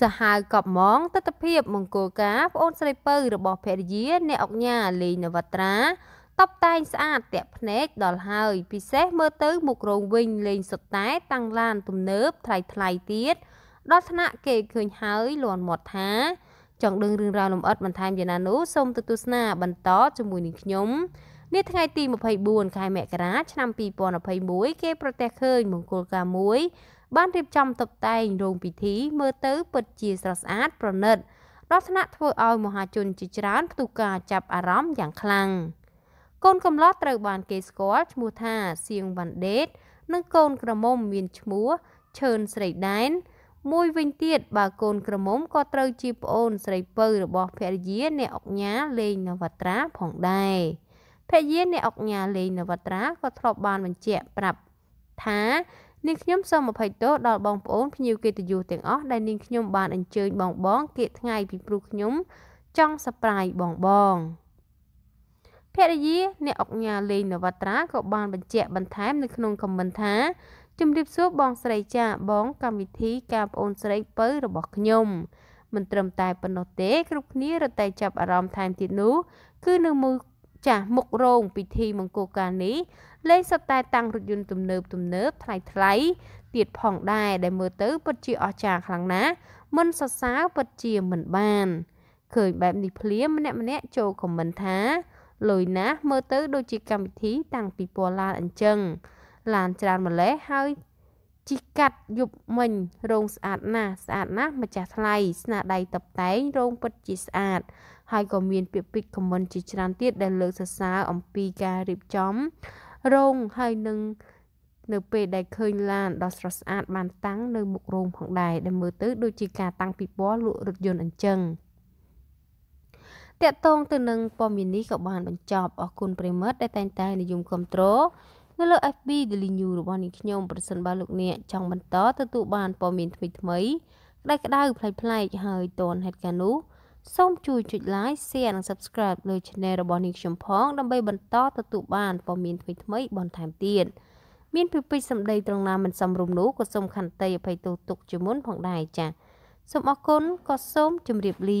សាហាវកប់ម៉ងទស្សនភាពមង្គលការប្អូនស្រីពៅរបស់ភរិយាអ្នកអុកញ៉ាលេងនវត្រាតបតែងស្អាតតាក់ភ្នែកដល់ហើយពិសេសមើលទៅមុខរងវិញលេងសុទ្ធតែតាំងឡានទំនើបថ្លៃថ្លៃទៀតដល់ថ្នាក់គេឃើញហើយលន់មាត់ថា ចង់ដឹងរឿងរ៉ាវលម្អិតបន្ថែមយ៉ាងណានោះសូមទៅទស្សនាបន្តជាមួយនឹងខ្ញុំនាថ្ងៃទី24ខែមករាឆ្នាំ2021គេប្រទះឃើញមង្គលការមួយបានរៀបចំតុបតែងរោងពិធីមើលទៅពិតជាស្រស់ស្អាតប្រណិតដល់ថ្នាក់ធ្វើឲ្យមហាជនជាច្រើនផ្ទុះការចាប់អារម្មណ៍យ៉ាងខ្លាំងកូនកំឡោះត្រូវបាន គេស្គាល់ឈ្មោះថាសៀងវ៉ាន់ដេត និងកូនក្រមុំមានឈ្មោះឈើនស្រីដែនមួយវិញទៀតបើកូនក្រមុំក៏ត្រូវជាប្អូនស្រីពៅរបស់ភរិយាអ្នកអុកញ៉ាលេងនវត្រាផងដែរភរិយាអ្នកអុកញ៉ាលេងនវត្រាក៏ធ្លាប់បានបញ្ជាក់ប្រាប់ថានាងខ្ញុំសូមអភ័យទោសដល់បងប្អូនភ្ញៀវកិត្តិយសទាំងអស់ដែលនាងខ្ញុំបានអញ្ជើញបងបងគៀកថ្ងៃពីព្រោះខ្ញុំចង់សប្រាយបងបងភរិយាអ្នកអុកញ៉ាលេងនវត្រាក៏បានបញ្ជាក់បន្ថែម នៅក្នុងខមមិនថាជំរាបសួរបងស្រីចា បង កម្មវិធី ការប្អូនស្រីពៅរបស់ខ្ញុំ មិនត្រឹមតែប៉ុណ្ណោះទេ គ្រប់គ្នា រត់តែចាប់អារម្មណ៍ថែមទៀតនោះគឺនៅមើលចាស់មុខរោងពិធីមង្គលការនេះលែងសុទ្ធតែតាំងរថយន្តទំនើបទំនើបថ្លៃថ្លៃទៀតផងដែរដែលមើលទៅពិតជាអស្ចារ្យខ្លាំងណាស់មិនសរសើរពិតជាមិនបានឃើញបែបនេះភ្លាមម្នាក់ម្នាក់ចូលខមមិនថាលុយណាស់មើលទៅ ដូចជាកម្មវិធីតាំងពីពណ៌ឡានអញ្ចឹងឡានច្រើនម្លេះហើយជីកាត់យប់មិញរោងស្អាតណាស់ស្អាតណាស់ម្ចាស់ថ្លៃស្នាដៃតបតែងរោងពិតជាស្អាត ហើយក៏មានពាក្យពេចន៍ខមមិនជាច្រើនទៀតដែលលើកសរសើរអំពីការរៀបចំរោងហើយនឹងនៅពេលដែលឃើញឡានដ៏ស្រស់ស្អាត បានតាំងនៅមុខរោងផងដែរដែលមើលទៅ ដូចជាការតាំងពិព័រណ៍លក់រថយន្តអញ្ចឹងតកតងទៅនឹងព័ត៌មាននេះក៏បានបញ្ចប់អរគុណប្រិមិត្តដែលតែងតែនិយមគ្រប់គ្រងនៅលើ FB Daily News របស់នាងខ្ញុំប្រសិនបើលោកអ្នកចង់បន្តទទួលបានព័ត៌មានថ្មីថ្មីក្តៅក្តៅប្លែកប្លែកហើយទាន់ហេតុការណ៍នោះសូមជួយចុច like share និង subscribe លើ channel របស់នាងខ្ញុំផង ដើម្បីបន្តទទួលបានព័ត៌មានថ្មីថ្មីបន្ថែមទៀតមានពីពេចសម្ដីត្រង់ណាមិនសមរម្យនោះក៏សូមខន្តីអភ័យទោសទុកជាមុនផងដែរចា៎សូមអរគុណក៏សូមជម្រាបលា